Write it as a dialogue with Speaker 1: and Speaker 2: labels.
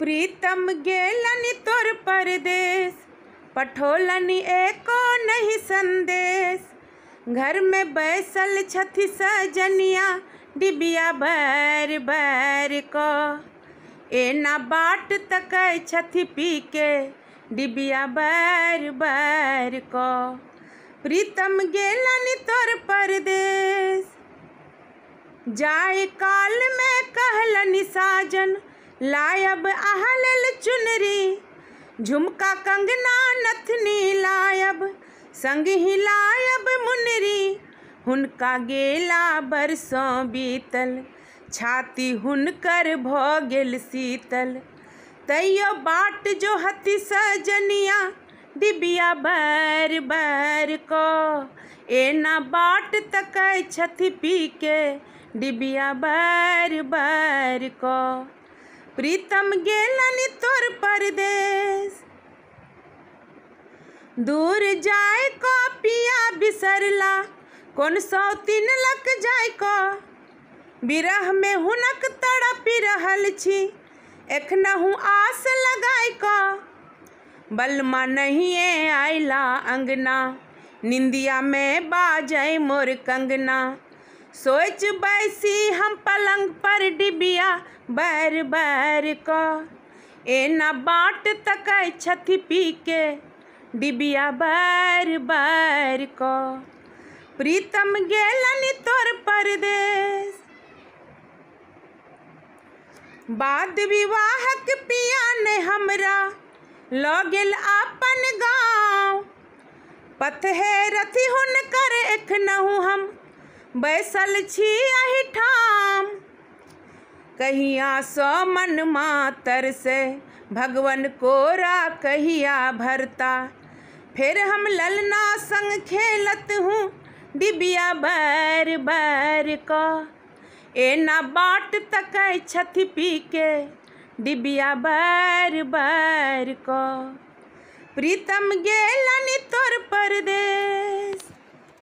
Speaker 1: प्रीतम गेलनि तोर परदेश पठोलनि एको नहीं संदेश घर में बैसल छथि सजनिया डिबिया भर भर को एना बाट तक छथि पी के डिबिया भर भर को प्रीतम गेलनि तोर परदेश जाय काल में कहलनि साजन लायब आहलल चुनरी झुमका कंगना नथनी लायब संग ही लायब मुनरी हुनका गेला बरसों बीतल छाती हुनकर भऽ शीतल तैयो बाट जो हति सजनिया डिबिया भर भर को एना बाट तक छथि पी के डिबिया भर भर को प्रीतम गेलन तोर परदेश दूर जाए को पिया बिसरला कौन सौ तीन लक जाए को बिरह में हुनक तड़पी रहल छी हूँ आस लगाए को बलमा नहीं आयला अंगना निंदिया में बाजे मोर कंगना सोच बैसी हम पलंग पर डिबिया बैर बैर क एना बाट तक पी के डिबिया बैर बैर क प्रीतम गेलनि तोर परदेश बाद विवाहक पिया ने हमरा लो अपन गाँव पथ है रथि हुनकर नहु हम बैसल छी ठाम कहिया स मन मातर से भगवन कोरा कहिया भरता फिर हम ललना संग खेलत हूँ डिबिया बर बर को एना बाट तक छथि पी के डिबिया बर बर को प्रीतम गेलनि तोर परदेश